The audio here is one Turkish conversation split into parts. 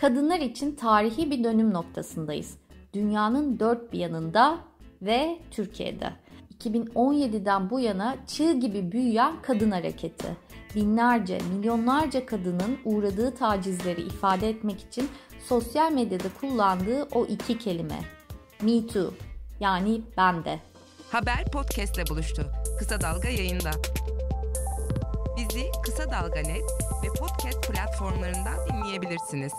Kadınlar için tarihi bir dönüm noktasındayız. Dünyanın dört bir yanında ve Türkiye'de. 2017'den bu yana çığ gibi büyüyen kadın hareketi. Binlerce, milyonlarca kadının uğradığı tacizleri ifade etmek için sosyal medyada kullandığı o iki kelime. Me too yani ben de. Haber podcastle buluştu. Kısa Dalga yayında. Bizi Kısa Dalga Net ve podcast platformlarından dinleyebilirsiniz.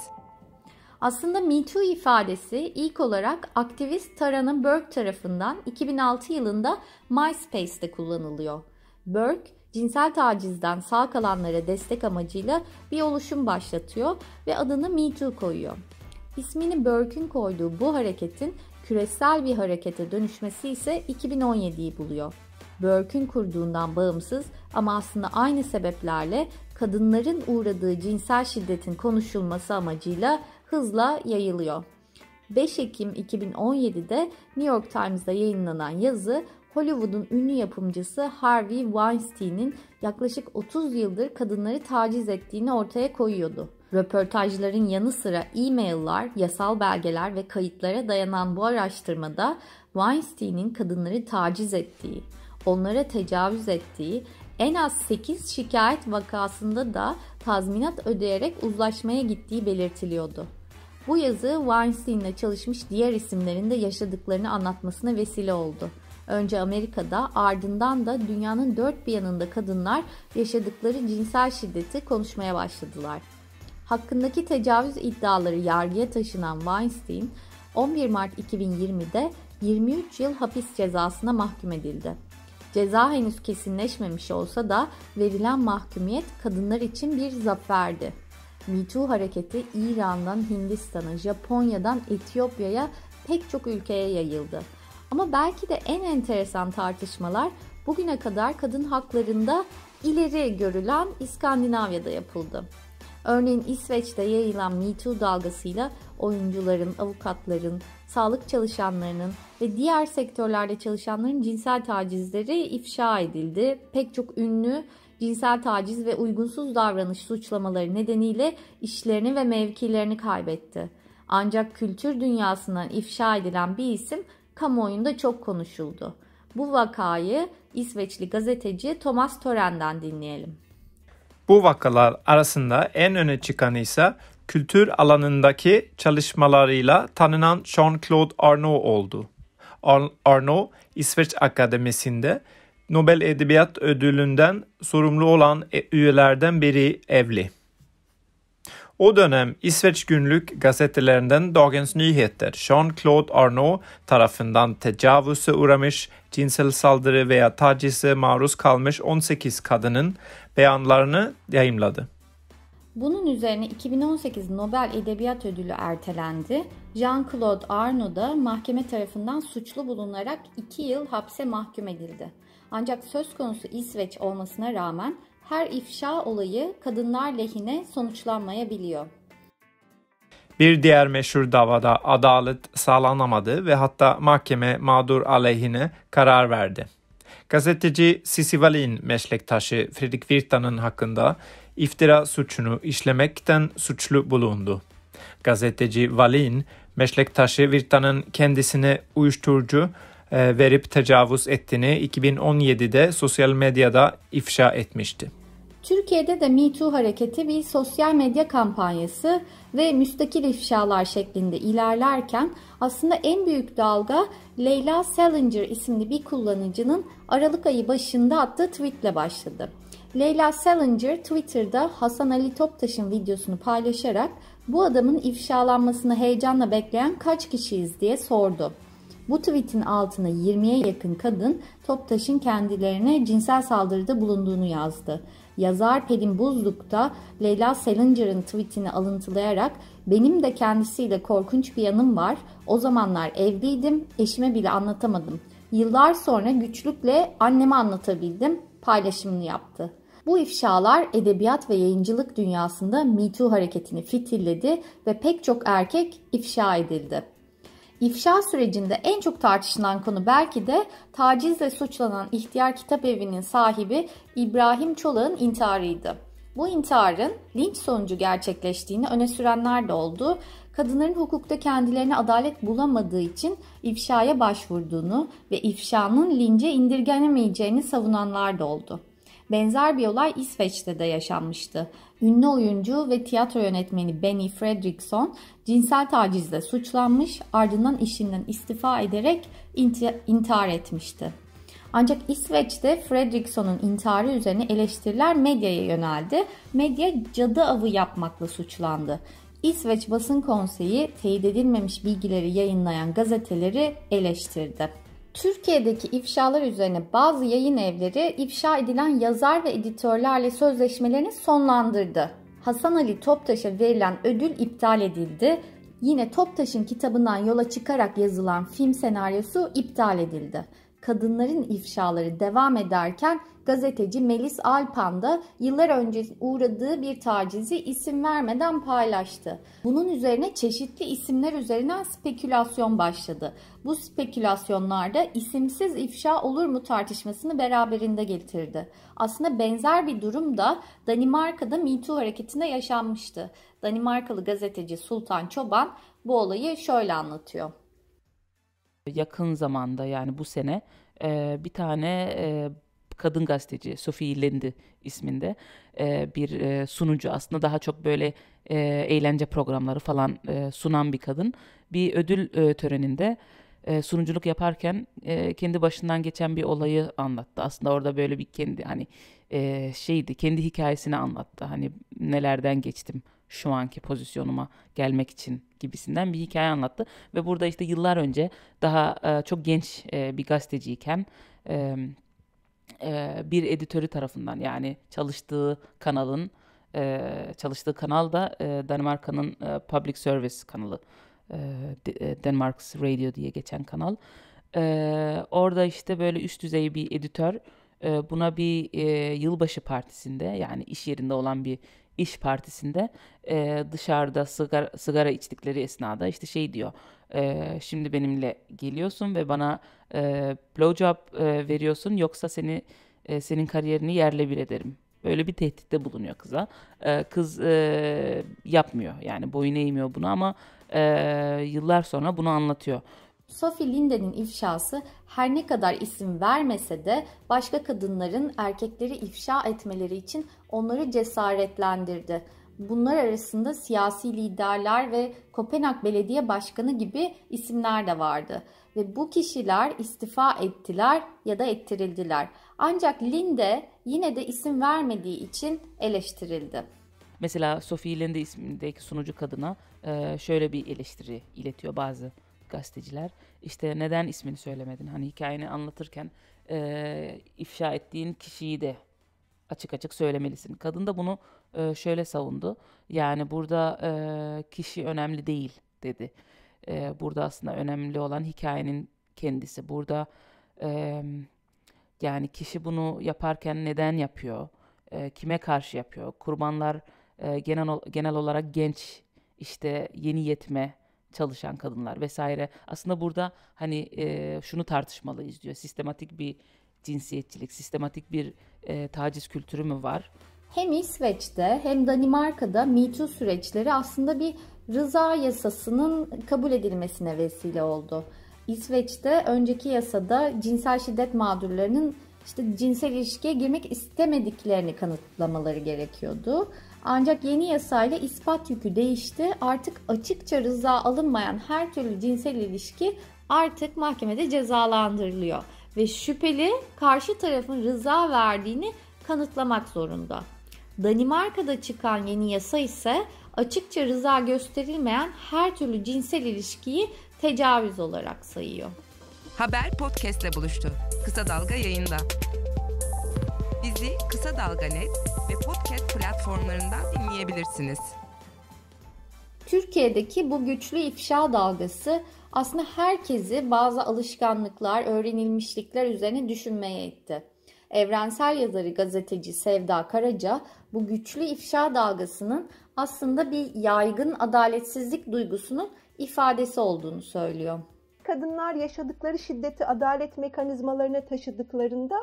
Aslında Me Too ifadesi ilk olarak aktivist Tarana Burke tarafından 2006 yılında MySpace'te kullanılıyor. Burke, cinsel tacizden sağ kalanlara destek amacıyla bir oluşum başlatıyor ve adını Me Too koyuyor. İsmini Burke'ün koyduğu bu hareketin küresel bir harekete dönüşmesi ise 2017'yi buluyor. Burke'ün kurduğundan bağımsız ama aslında aynı sebeplerle kadınların uğradığı cinsel şiddetin konuşulması amacıyla hızla yayılıyor. 5 Ekim 2017'de New York Times'da yayınlanan yazı Hollywood'un ünlü yapımcısı Harvey Weinstein'in yaklaşık 30 yıldır kadınları taciz ettiğini ortaya koyuyordu. Röportajların yanı sıra e-mail'lar, yasal belgeler ve kayıtlara dayanan bu araştırmada Weinstein'in kadınları taciz ettiği, onlara tecavüz ettiği, en az 8 şikayet vakasında da tazminat ödeyerek uzlaşmaya gittiği belirtiliyordu. Bu yazı Weinstein'le çalışmış diğer isimlerin de yaşadıklarını anlatmasına vesile oldu. Önce Amerika'da ardından da dünyanın dört bir yanında kadınlar yaşadıkları cinsel şiddeti konuşmaya başladılar. Hakkındaki tecavüz iddiaları yargıya taşınan Weinstein 11 Mart 2020'de 23 yıl hapis cezasına mahkum edildi. Ceza henüz kesinleşmemiş olsa da verilen mahkumiyet kadınlar için bir zaferdi. MeToo hareketi İran'dan Hindistan'a, Japonya'dan Etiyopya'ya pek çok ülkeye yayıldı. Ama belki de en enteresan tartışmalar bugüne kadar kadın haklarında ileri görülen İskandinavya'da yapıldı. Örneğin İsveç'te yayılan MeToo dalgasıyla oyuncuların, avukatların, sağlık çalışanlarının ve diğer sektörlerde çalışanların cinsel tacizleri ifşa edildi. Pek çok ünlü cinsel taciz ve uygunsuz davranış suçlamaları nedeniyle işlerini ve mevkilerini kaybetti. Ancak kültür dünyasından ifşa edilen bir isim kamuoyunda çok konuşuldu. Bu vakayı İsveçli gazeteci Thomas Tören'den dinleyelim. Bu vakalar arasında en öne çıkan ise kültür alanındaki çalışmalarıyla tanınan Jean-Claude Arnault oldu. Ar İsveç Akademisi'nde Nobel Edebiyat Ödülü'nden sorumlu olan e, üyelerden biri evli. O dönem İsveç günlük gazetelerinden Dagens Nyheter, Jean-Claude Arnault tarafından tecavüze uğramış, cinsel saldırı veya tacize maruz kalmış 18 kadının beyanlarını yayımladı. Bunun üzerine 2018 Nobel Edebiyat Ödülü ertelendi. Jean-Claude Arnault da mahkeme tarafından suçlu bulunarak 2 yıl hapse mahkum edildi. Ancak söz konusu İsveç olmasına rağmen her ifşa olayı kadınlar lehine sonuçlanmayabiliyor. Bir diğer meşhur davada adalet sağlanamadı ve hatta mahkeme mağdur aleyhine karar verdi. Gazeteci Sisi Valin meslektaşı Fredrik Virtan'ın hakkında iftira suçunu işlemekten suçlu bulundu. Gazeteci Valin, meslektaşı Virtan'ın kendisine uyuşturucu e, verip tecavüz ettiğini 2017'de sosyal medyada ifşa etmişti. Türkiye'de de #MeToo hareketi bir sosyal medya kampanyası ve müstakil ifşalar şeklinde ilerlerken aslında en büyük dalga Leyla Salinger isimli bir kullanıcının Aralık ayı başında attığı tweetle başladı. Leyla Salinger Twitter'da Hasan Ali Toptaş'ın videosunu paylaşarak bu adamın ifşalanmasını heyecanla bekleyen kaç kişiyiz diye sordu. Bu tweetin altına 20'ye yakın kadın Toptaş'ın kendilerine cinsel saldırıda bulunduğunu yazdı. Yazar Pelin Buzluk'ta Leyla Salinger'ın tweetini alıntılayarak benim de kendisiyle korkunç bir yanım var. O zamanlar evliydim, eşime bile anlatamadım. Yıllar sonra güçlükle anneme anlatabildim paylaşımını yaptı. Bu ifşalar edebiyat ve yayıncılık dünyasında #MeToo hareketini fitilledi ve pek çok erkek ifşa edildi. İfşa sürecinde en çok tartışılan konu belki de tacizle suçlanan ihtiyar kitap evinin sahibi İbrahim Çolak'ın intiharıydı. Bu intiharın linç sonucu gerçekleştiğini öne sürenler de oldu. Kadınların hukukta kendilerine adalet bulamadığı için ifşaya başvurduğunu ve ifşanın lince indirgenemeyeceğini savunanlar da oldu. Benzer bir olay İsveç'te de yaşanmıştı. Ünlü oyuncu ve tiyatro yönetmeni Benny Fredriksson cinsel tacizle suçlanmış ardından işinden istifa ederek intihar etmişti. Ancak İsveç'te Fredriksson'un intiharı üzerine eleştiriler medyaya yöneldi. Medya cadı avı yapmakla suçlandı. İsveç Basın Konseyi teyit edilmemiş bilgileri yayınlayan gazeteleri eleştirdi. Türkiye'deki ifşalar üzerine bazı yayın evleri ifşa edilen yazar ve editörlerle sözleşmelerini sonlandırdı. Hasan Ali Toptaş'a verilen ödül iptal edildi. Yine Toptaş'ın kitabından yola çıkarak yazılan film senaryosu iptal edildi. Kadınların ifşaları devam ederken gazeteci Melis Alpan da yıllar önce uğradığı bir tacizi isim vermeden paylaştı. Bunun üzerine çeşitli isimler üzerinden spekülasyon başladı. Bu spekülasyonlarda isimsiz ifşa olur mu tartışmasını beraberinde getirdi. Aslında benzer bir durum da Danimarka'da Me hareketinde yaşanmıştı. Danimarkalı gazeteci Sultan Çoban bu olayı şöyle anlatıyor. Yakın zamanda yani bu sene bir tane kadın gazeteci Sophie Lendi isminde e, bir e, sunucu aslında daha çok böyle e, eğlence programları falan e, sunan bir kadın bir ödül e, töreninde e, sunuculuk yaparken e, kendi başından geçen bir olayı anlattı. Aslında orada böyle bir kendi hani e, şeydi kendi hikayesini anlattı. Hani nelerden geçtim şu anki pozisyonuma gelmek için gibisinden bir hikaye anlattı. Ve burada işte yıllar önce daha e, çok genç e, bir gazeteciyken... E, e, bir editörü tarafından yani çalıştığı kanalın e, çalıştığı kanal da e, Danimarka'nın e, Public Service kanalı. E, Denmark's Radio diye geçen kanal. E, orada işte böyle üst düzey bir editör e, buna bir e, yılbaşı partisinde yani iş yerinde olan bir iş partisinde e, dışarıda sigara, sigara içtikleri esnada işte şey diyor. E, şimdi benimle geliyorsun ve bana e, blowjob e, veriyorsun yoksa seni e, senin kariyerini yerle bir ederim. Böyle bir tehditte bulunuyor kıza. E, kız e, yapmıyor yani boyun eğmiyor bunu ama e, yıllar sonra bunu anlatıyor. Sophie Linde'nin ifşası her ne kadar isim vermese de başka kadınların erkekleri ifşa etmeleri için onları cesaretlendirdi. Bunlar arasında siyasi liderler ve Kopenhag Belediye Başkanı gibi isimler de vardı ve bu kişiler istifa ettiler ya da ettirildiler. Ancak Linde yine de isim vermediği için eleştirildi. Mesela Sophie Linde ismindeki sunucu kadına şöyle bir eleştiri iletiyor bazı gazeteciler işte neden ismini söylemedin hani hikayeni anlatırken e, ifşa ettiğin kişiyi de açık açık söylemelisin. Kadın da bunu e, şöyle savundu yani burada e, kişi önemli değil dedi. E, burada aslında önemli olan hikayenin kendisi. Burada e, yani kişi bunu yaparken neden yapıyor? E, kime karşı yapıyor? Kurbanlar e, genel genel olarak genç işte yeni yetme çalışan kadınlar vesaire. Aslında burada hani e, şunu tartışmalıyız diyor. Sistematik bir cinsiyetçilik, sistematik bir e, taciz kültürü mü var? Hem İsveç'te hem Danimarka'da Me süreçleri aslında bir rıza yasasının kabul edilmesine vesile oldu. İsveç'te önceki yasada cinsel şiddet mağdurlarının işte cinsel ilişkiye girmek istemediklerini kanıtlamaları gerekiyordu. Ancak yeni yasayla ispat yükü değişti. Artık açıkça rıza alınmayan her türlü cinsel ilişki artık mahkemede cezalandırılıyor ve şüpheli karşı tarafın rıza verdiğini kanıtlamak zorunda. Danimarka'da çıkan yeni yasa ise açıkça rıza gösterilmeyen her türlü cinsel ilişkiyi tecavüz olarak sayıyor. Haber podcastle buluştu. Kısa Dalga yayında. Bizi Kısa Dalga Net ve podcast platformlarından dinleyebilirsiniz. Türkiye'deki bu güçlü ifşa dalgası aslında herkesi bazı alışkanlıklar, öğrenilmişlikler üzerine düşünmeye itti. Evrensel yazarı gazeteci Sevda Karaca bu güçlü ifşa dalgasının aslında bir yaygın adaletsizlik duygusunun ifadesi olduğunu söylüyor. Kadınlar yaşadıkları şiddeti adalet mekanizmalarına taşıdıklarında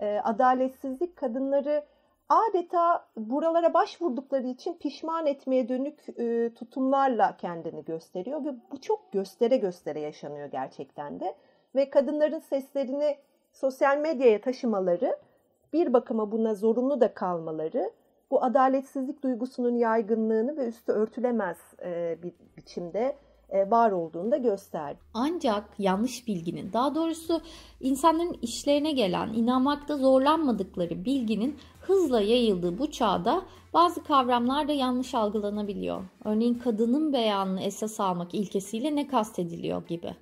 e, adaletsizlik kadınları adeta buralara başvurdukları için pişman etmeye dönük e, tutumlarla kendini gösteriyor ve bu çok göstere göstere yaşanıyor gerçekten de ve kadınların seslerini sosyal medyaya taşımaları bir bakıma buna zorunlu da kalmaları bu adaletsizlik duygusunun yaygınlığını ve üstü örtülemez e, bir biçimde e, var olduğunu da gösterdi. Ancak yanlış bilginin daha doğrusu insanların işlerine gelen inanmakta zorlanmadıkları bilginin hızla yayıldığı bu çağda bazı kavramlar da yanlış algılanabiliyor. Örneğin kadının beyanını esas almak ilkesiyle ne kastediliyor gibi.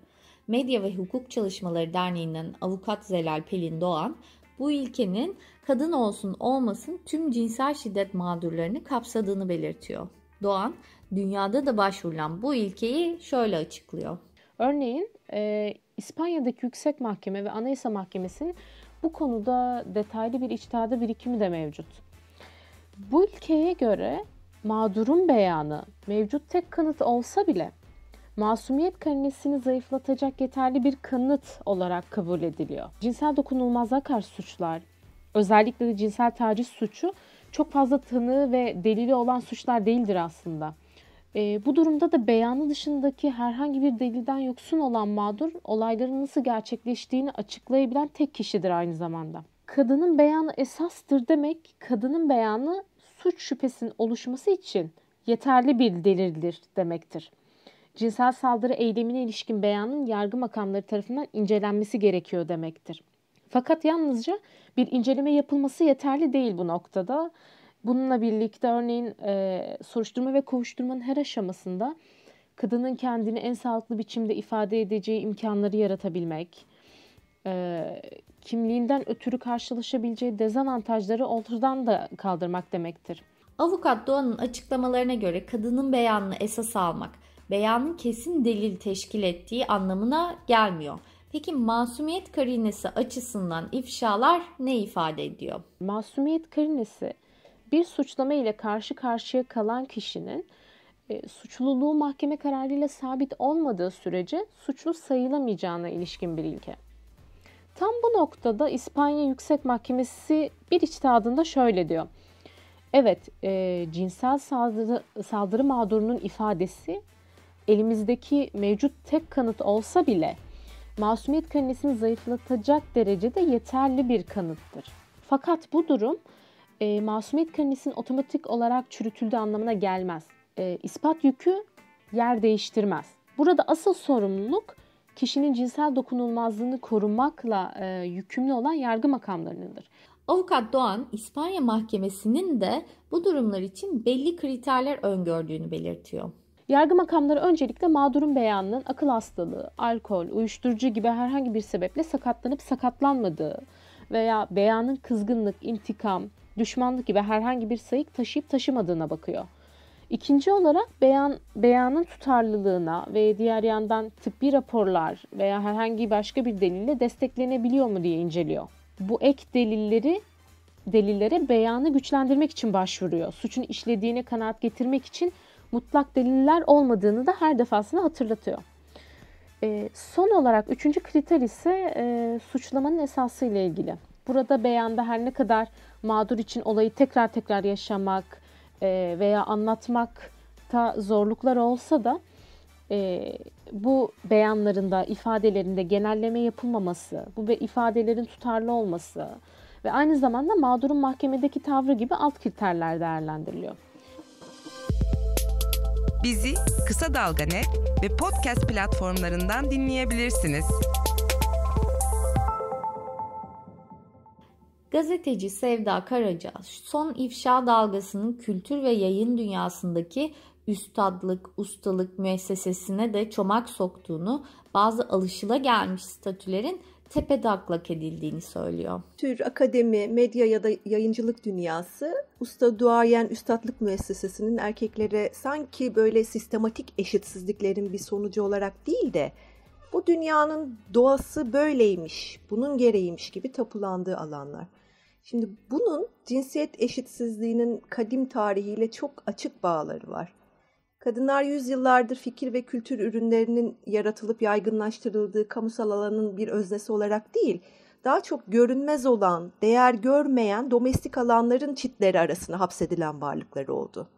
Medya ve Hukuk Çalışmaları Derneği'nin avukat Zelal Pelin Doğan bu ilkenin kadın olsun olmasın tüm cinsel şiddet mağdurlarını kapsadığını belirtiyor. Doğan, dünyada da başvurulan bu ilkeyi şöyle açıklıyor. Örneğin e, İspanya'daki Yüksek Mahkeme ve Anayasa Mahkemesi'nin bu konuda detaylı bir içtihadı birikimi de mevcut. Bu ilkeye göre mağdurun beyanı mevcut tek kanıt olsa bile masumiyet karinesini zayıflatacak yeterli bir kanıt olarak kabul ediliyor. Cinsel dokunulmazlığa karşı suçlar, özellikle de cinsel taciz suçu çok fazla tanığı ve delili olan suçlar değildir aslında. E, bu durumda da beyanı dışındaki herhangi bir delilden yoksun olan mağdur olayların nasıl gerçekleştiğini açıklayabilen tek kişidir aynı zamanda. Kadının beyanı esastır demek kadının beyanı suç şüphesinin oluşması için yeterli bir delildir demektir. Cinsel saldırı eylemine ilişkin beyanın yargı makamları tarafından incelenmesi gerekiyor demektir. Fakat yalnızca bir inceleme yapılması yeterli değil bu noktada. Bununla birlikte örneğin e, soruşturma ve kovuşturmanın her aşamasında kadının kendini en sağlıklı biçimde ifade edeceği imkanları yaratabilmek, e, kimliğinden ötürü karşılaşabileceği dezavantajları ortadan da kaldırmak demektir. Avukat Doğan'ın açıklamalarına göre kadının beyanını esas almak, beyanın kesin delil teşkil ettiği anlamına gelmiyor. Peki masumiyet karinesi açısından ifşalar ne ifade ediyor? Masumiyet karinesi bir suçlama ile karşı karşıya kalan kişinin e, suçluluğu mahkeme kararıyla sabit olmadığı sürece suçlu sayılamayacağına ilişkin bir ilke. Tam bu noktada İspanya Yüksek Mahkemesi bir içtihadında şöyle diyor. Evet, e, cinsel saldırı, saldırı mağdurunun ifadesi elimizdeki mevcut tek kanıt olsa bile masumiyet karinesini zayıflatacak derecede yeterli bir kanıttır. Fakat bu durum e, masumiyet karinesinin otomatik olarak çürütüldüğü anlamına gelmez. E, ispat yükü yer değiştirmez. Burada asıl sorumluluk kişinin cinsel dokunulmazlığını korumakla e, yükümlü olan yargı makamlarındır. Avukat Doğan, İspanya Mahkemesi'nin de bu durumlar için belli kriterler öngördüğünü belirtiyor. Yargı makamları öncelikle mağdurun beyanının akıl hastalığı, alkol, uyuşturucu gibi herhangi bir sebeple sakatlanıp sakatlanmadığı veya beyanın kızgınlık, intikam, düşmanlık gibi herhangi bir sayık taşıyıp taşımadığına bakıyor. İkinci olarak beyan, beyanın tutarlılığına ve diğer yandan tıbbi raporlar veya herhangi başka bir delille desteklenebiliyor mu diye inceliyor. Bu ek delilleri delillere beyanı güçlendirmek için başvuruyor. Suçun işlediğine kanaat getirmek için mutlak deliller olmadığını da her defasında hatırlatıyor. E, son olarak üçüncü kriter ise e, suçlamanın esası ile ilgili. Burada beyanda her ne kadar mağdur için olayı tekrar tekrar yaşamak e, veya anlatmakta zorluklar olsa da e, bu beyanlarında, ifadelerinde genelleme yapılmaması, bu ifadelerin tutarlı olması ve aynı zamanda mağdurun mahkemedeki tavrı gibi alt kriterler değerlendiriliyor. Bizi Kısa Dalga Net ve podcast platformlarından dinleyebilirsiniz. Gazeteci Sevda Karaca son ifşa dalgasının kültür ve yayın dünyasındaki üstadlık, ustalık müessesesine de çomak soktuğunu, bazı alışıla gelmiş statülerin tepedaklak edildiğini söylüyor. Tür, akademi, medya ya da yayıncılık dünyası usta duayen üstadlık müessesesinin erkeklere sanki böyle sistematik eşitsizliklerin bir sonucu olarak değil de bu dünyanın doğası böyleymiş, bunun gereğiymiş gibi tapulandığı alanlar. Şimdi bunun cinsiyet eşitsizliğinin kadim tarihiyle çok açık bağları var. Kadınlar yüzyıllardır fikir ve kültür ürünlerinin yaratılıp yaygınlaştırıldığı kamusal alanın bir öznesi olarak değil, daha çok görünmez olan, değer görmeyen domestik alanların çitleri arasına hapsedilen varlıkları oldu.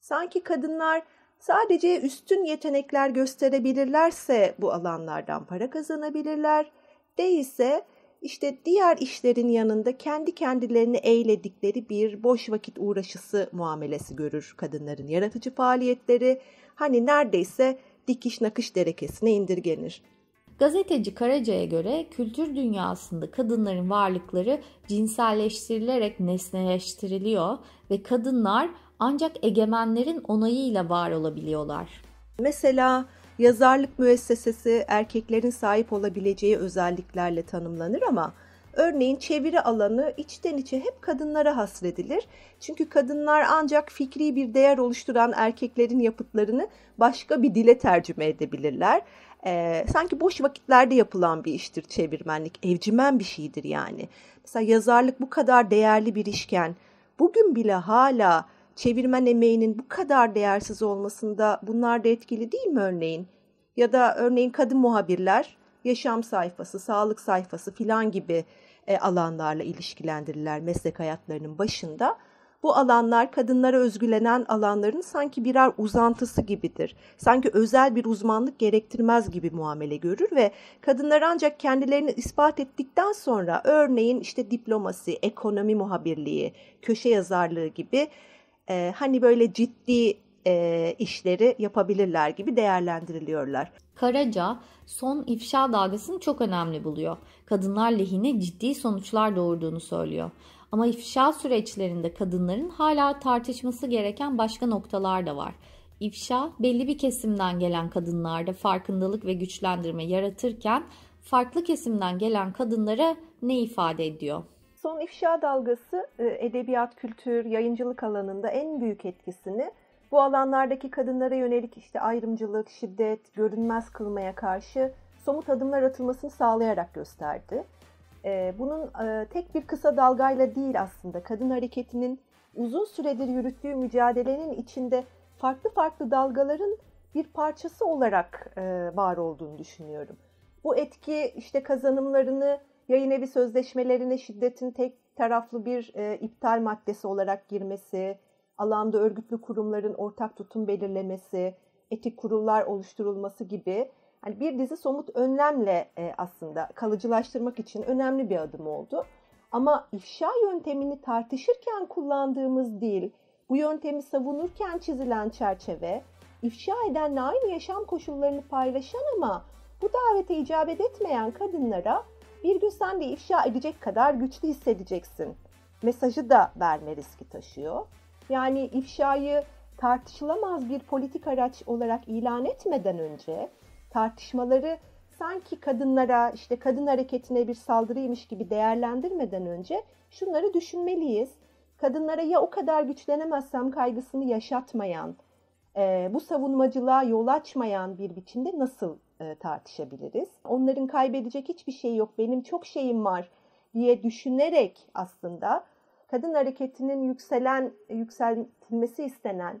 Sanki kadınlar sadece üstün yetenekler gösterebilirlerse bu alanlardan para kazanabilirler, değilse işte diğer işlerin yanında kendi kendilerini eğledikleri bir boş vakit uğraşısı muamelesi görür kadınların yaratıcı faaliyetleri. Hani neredeyse dikiş nakış derekesine indirgenir. Gazeteci Karaca'ya göre kültür dünyasında kadınların varlıkları cinselleştirilerek nesneleştiriliyor ve kadınlar ancak egemenlerin onayıyla var olabiliyorlar. Mesela Yazarlık müessesesi erkeklerin sahip olabileceği özelliklerle tanımlanır ama örneğin çeviri alanı içten içe hep kadınlara hasredilir. Çünkü kadınlar ancak fikri bir değer oluşturan erkeklerin yapıtlarını başka bir dile tercüme edebilirler. Ee, sanki boş vakitlerde yapılan bir iştir çevirmenlik, evcimen bir şeydir yani. Mesela yazarlık bu kadar değerli bir işken bugün bile hala çevirmen emeğinin bu kadar değersiz olmasında bunlar da etkili değil mi örneğin? Ya da örneğin kadın muhabirler yaşam sayfası, sağlık sayfası filan gibi e, alanlarla ilişkilendirirler meslek hayatlarının başında. Bu alanlar kadınlara özgülenen alanların sanki birer uzantısı gibidir. Sanki özel bir uzmanlık gerektirmez gibi muamele görür ve kadınlar ancak kendilerini ispat ettikten sonra örneğin işte diplomasi, ekonomi muhabirliği, köşe yazarlığı gibi e, hani böyle ciddi e, işleri yapabilirler gibi değerlendiriliyorlar. Karaca son ifşa dalgasını çok önemli buluyor. Kadınlar lehine ciddi sonuçlar doğurduğunu söylüyor. Ama ifşa süreçlerinde kadınların hala tartışması gereken başka noktalar da var. İfşa belli bir kesimden gelen kadınlarda farkındalık ve güçlendirme yaratırken farklı kesimden gelen kadınlara ne ifade ediyor? Son ifşa dalgası e, edebiyat, kültür, yayıncılık alanında en büyük etkisini bu alanlardaki kadınlara yönelik işte ayrımcılık, şiddet, görünmez kılmaya karşı somut adımlar atılmasını sağlayarak gösterdi. E, bunun e, tek bir kısa dalgayla değil aslında kadın hareketinin uzun süredir yürüttüğü mücadelenin içinde farklı farklı dalgaların bir parçası olarak var olduğunu düşünüyorum. Bu etki işte kazanımlarını Yayın evi sözleşmelerine şiddetin tek taraflı bir e, iptal maddesi olarak girmesi, alanda örgütlü kurumların ortak tutum belirlemesi, etik kurullar oluşturulması gibi yani bir dizi somut önlemle e, aslında kalıcılaştırmak için önemli bir adım oldu. Ama ifşa yöntemini tartışırken kullandığımız dil, bu yöntemi savunurken çizilen çerçeve, ifşa edenle aynı yaşam koşullarını paylaşan ama bu davete icabet etmeyen kadınlara bir gün sen de ifşa edecek kadar güçlü hissedeceksin mesajı da verme riski taşıyor. Yani ifşayı tartışılamaz bir politik araç olarak ilan etmeden önce tartışmaları sanki kadınlara işte kadın hareketine bir saldırıymış gibi değerlendirmeden önce şunları düşünmeliyiz. Kadınlara ya o kadar güçlenemezsem kaygısını yaşatmayan, e, bu savunmacılığa yol açmayan bir biçimde nasıl e, tartışabiliriz. Onların kaybedecek hiçbir şey yok, benim çok şeyim var diye düşünerek aslında kadın hareketinin yükselen yükseltilmesi istenen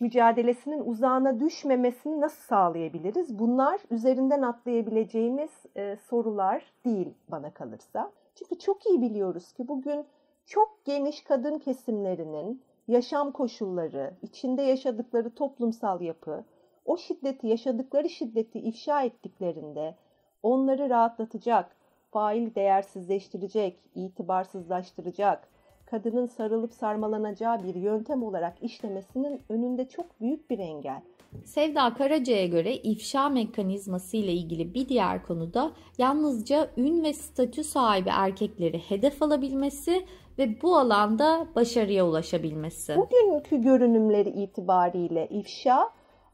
mücadelesinin uzağına düşmemesini nasıl sağlayabiliriz? Bunlar üzerinden atlayabileceğimiz e, sorular değil bana kalırsa. Çünkü çok iyi biliyoruz ki bugün çok geniş kadın kesimlerinin yaşam koşulları, içinde yaşadıkları toplumsal yapı, o şiddeti, yaşadıkları şiddeti ifşa ettiklerinde onları rahatlatacak, fail değersizleştirecek, itibarsızlaştıracak, kadının sarılıp sarmalanacağı bir yöntem olarak işlemesinin önünde çok büyük bir engel. Sevda Karaca'ya göre ifşa mekanizması ile ilgili bir diğer konu da yalnızca ün ve statü sahibi erkekleri hedef alabilmesi ve bu alanda başarıya ulaşabilmesi. Bugünkü görünümleri itibariyle ifşa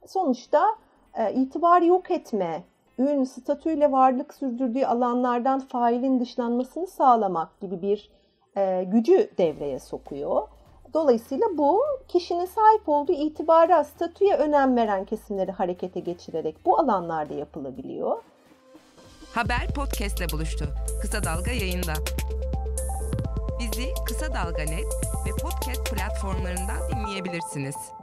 sonuçta e, itibar yok etme, ün, statüyle varlık sürdürdüğü alanlardan failin dışlanmasını sağlamak gibi bir e, gücü devreye sokuyor. Dolayısıyla bu kişinin sahip olduğu itibara, statüye önem veren kesimleri harekete geçirerek bu alanlarda yapılabiliyor. Haber podcastle buluştu. Kısa Dalga yayında. Bizi Kısa Dalga Net ve podcast platformlarından dinleyebilirsiniz.